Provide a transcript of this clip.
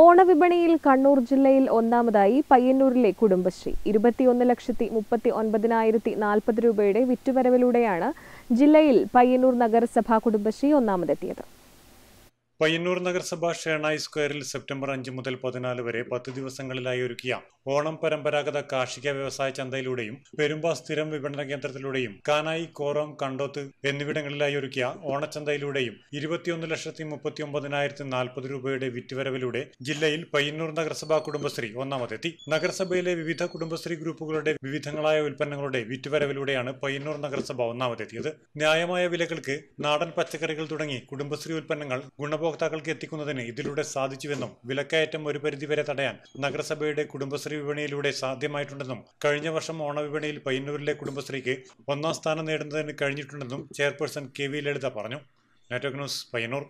ഓണവിപണിയിൽ കണ്ണൂർ ജില്ലയിൽ ഒന്നാമതായി പയ്യന്നൂരിലെ കുടുംബശ്രീ ഇരുപത്തിയൊന്ന് ലക്ഷത്തി മുപ്പത്തി ഒൻപതിനായിരത്തി നാൽപ്പത് രൂപയുടെ വിറ്റുവരവിലൂടെയാണ് ജില്ലയിൽ പയ്യന്നൂർ നഗരസഭാ കുടുംബശ്രീ ഒന്നാമതെത്തിയത് പയ്യന്നൂർ നഗരസഭ ഷേണായി സ്ക്വയറിൽ സെപ്റ്റംബർ അഞ്ച് മുതൽ പതിനാല് വരെ പത്ത് ദിവസങ്ങളിലായി ഒരുക്കിയ ഓണം പരമ്പരാഗത കാർഷിക വ്യവസായ ചന്തയിലൂടെയും പെരുമ്പ സ്ഥിരം വിപണന കേന്ദ്രത്തിലൂടെയും കാനായി കോറം കണ്ടോത്ത് എന്നിവിടങ്ങളിലായി ഒരുക്കിയ ഓണച്ചന്തയിലൂടെയും ഇരുപത്തിയൊന്ന് ലക്ഷത്തി മുപ്പത്തി ഒമ്പതിനായിരത്തി നാൽപ്പത് രൂപയുടെ വിറ്റുവരവിലൂടെ ജില്ലയിൽ പയ്യന്നൂർ നഗരസഭാ കുടുംബശ്രീ ഒന്നാമതെത്തി നഗരസഭയിലെ വിവിധ കുടുംബശ്രീ ഗ്രൂപ്പുകളുടെ വിവിധങ്ങളായ ഉൽപ്പന്നങ്ങളുടെ വിറ്റുവരവിലൂടെയാണ് പയ്യന്നൂർ നഗരസഭ ഒന്നാമതെത്തിയത് ന്യായമായ വിലകൾക്ക് നാടൻ പച്ചക്കറികൾ തുടങ്ങി കുടുംബശ്രീ ഉൽപ്പന്നങ്ങൾ ഗുണഭോക്ത ഉപഭോക്താക്കൾക്ക് എത്തിക്കുന്നതിന് ഇതിലൂടെ സാധിച്ചുവെന്നും വിലക്കയറ്റം ഒരു പരിധിവരെ തടയാൻ നഗരസഭയുടെ കുടുംബശ്രീ വിപണിയിലൂടെ സാധ്യമായിട്ടുണ്ടെന്നും കഴിഞ്ഞ വർഷം ഓണവിപണിയിൽ പയ്യന്നൂരിലെ കുടുംബശ്രീക്ക് ഒന്നാം സ്ഥാനം നേടുന്നതിന് കഴിഞ്ഞിട്ടുണ്ടെന്നും ചെയർപേഴ്സൺ കെ വി ലളിത പറഞ്ഞു നെറ്റ്വർക്ക് ന്യൂസ് പയ്യന്നൂർ